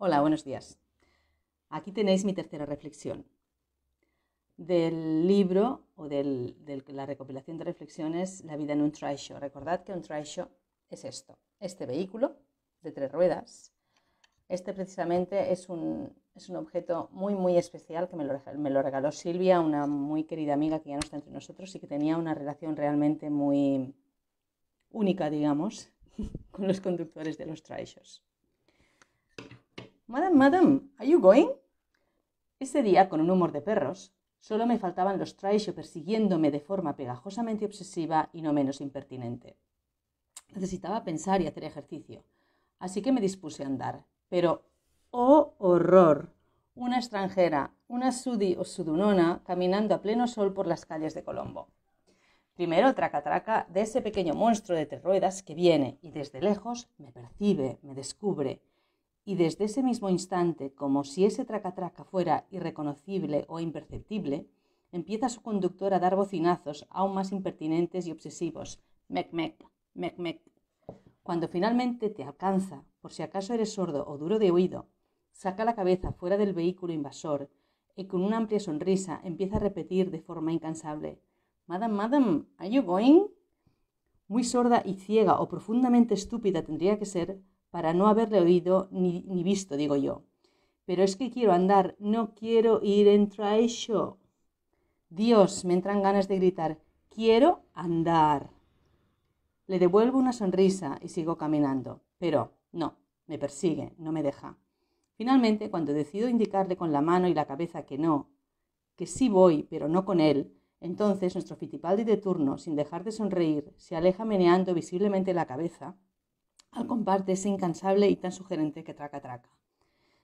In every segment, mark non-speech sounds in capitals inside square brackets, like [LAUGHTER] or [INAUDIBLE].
Hola, buenos días. Aquí tenéis mi tercera reflexión del libro o de la recopilación de reflexiones La vida en un tri-show. Recordad que un tri-show es esto, este vehículo de tres ruedas. Este precisamente es un, objeto muy, muy especial que me lo, regaló Silvia, una muy querida amiga que ya no está entre nosotros y que tenía una relación realmente muy única, digamos, [LAUGHS] con los conductores de los tri-shows. Madam, madam, are you going? Ese día, con un humor de perros, solo me faltaban los Traisho persiguiéndome de forma pegajosamente obsesiva y no menos impertinente. Necesitaba pensar y hacer ejercicio, así que me dispuse a andar. Pero, ¡oh horror! Una extranjera, una sudi o sudunona, caminando a pleno sol por las calles de Colombo. Primero, tracatraca -traca de ese pequeño monstruo de tres ruedas que viene y desde lejos me percibe, me descubre, y desde ese mismo instante, como si ese tracatraca fuera irreconocible o imperceptible, empieza su conductor a dar bocinazos aún más impertinentes y obsesivos. Mec, mec, mec, mec. Cuando finalmente te alcanza, por si acaso eres sordo o duro de oído, saca la cabeza fuera del vehículo invasor y con una amplia sonrisa empieza a repetir de forma incansable: Madam, madam, are you going? Muy sorda y ciega o profundamente estúpida tendría que ser para no haberle oído ni, visto, digo yo. Pero es que quiero andar, no quiero ir en eso Dios, me entran ganas de gritar, quiero andar. Le devuelvo una sonrisa y sigo caminando, pero no, me persigue, no me deja. Finalmente, cuando decido indicarle con la mano y la cabeza que no, que sí voy, pero no con él, entonces nuestro fitipaldi de turno, sin dejar de sonreír, se aleja meneando visiblemente la cabeza al comparte ese incansable y tan sugerente que traca traca.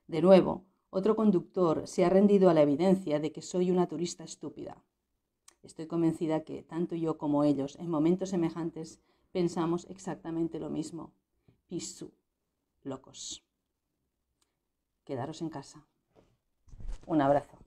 De nuevo, otro conductor se ha rendido a la evidencia de que soy una turista estúpida. Estoy convencida que, tanto yo como ellos, en momentos semejantes, pensamos exactamente lo mismo. Pisu, locos. Quedaros en casa. Un abrazo.